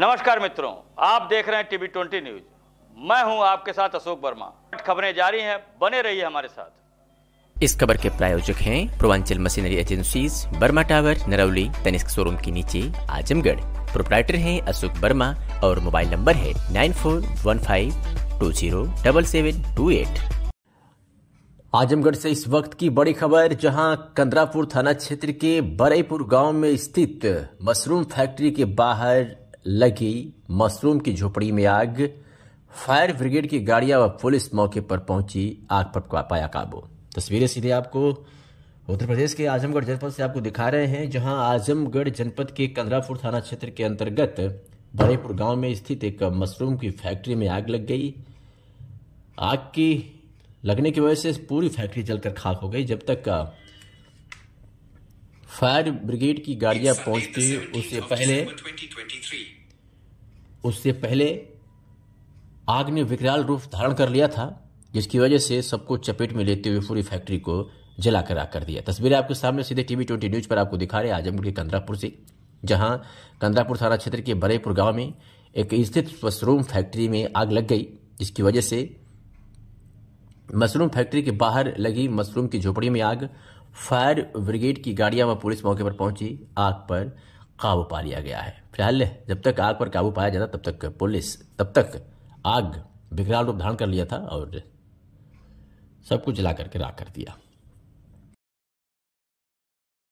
नमस्कार मित्रों आप देख रहे हैं टीवी ट्वेंटी न्यूज मैं हूं आपके साथ अशोक वर्मा खबरें जारी हैं बने रहिए है हमारे साथ इस खबर के प्रायोजक हैं Purvanchal machinery agency Barma tower Narauli Tanishq showroom के नीचे आजमगढ़ प्रोप्राइटर हैं अशोक वर्मा और मोबाइल नंबर है nine four one five two zero double seven two eight Azamgarh से इस वक्त की बड़ी खबर जहां कंदरापुर थाना क्षेत्र के बरईपुर गांव में स्थित मशरूम फैक्ट्री के बाहर लगी मशरूम की झोपड़ी में आग फायर ब्रिगेड की गाड़ियां व पुलिस मौके पर पहुंची आग पर पाया काबू तस्वीरें सीधे आपको उत्तर प्रदेश के आजमगढ़ जनपद से आपको दिखा रहे हैं जहां आजमगढ़ जनपद के कंदरापुर थाना क्षेत्र के अंतर्गत भरेपुर गांव में स्थित एक मशरूम की फैक्ट्री में आग लग गई आग की लगने की वजह से पूरी फैक्ट्री जलकर खाक हो गई जब तक फायर ब्रिगेड की गाड़ियां पहुंचती उससे पहले उससे पहले आग ने विकराल रूप धारण कर लिया था जिसकी वजह से सबको चपेट में लेते हुए पूरी फैक्ट्री को जलाकर आग कर दिया तस्वीरें आपके सामने सीधे टीवी ट्वेंटी न्यूज पर आपको दिखा रहे हैं आजमगढ़ के कंदरापुर से जहां कंदरापुर थाना क्षेत्र के बरेपुर गांव में एक स्थित मशरूम फैक्ट्री में आग लग गई जिसकी वजह से मशरूम फैक्ट्री के बाहर लगी मशरूम की झोपड़ी में आग फायर ब्रिगेड की गाड़ियां व पुलिस मौके पर पहुंची आग पर काबू पा लिया गया है फिलहाल जब तक आग पर काबू पाया जाता तब तक पुलिस तब तक आग विकराल रूप धारण कर लिया था और सब कुछ जला करके राख कर दिया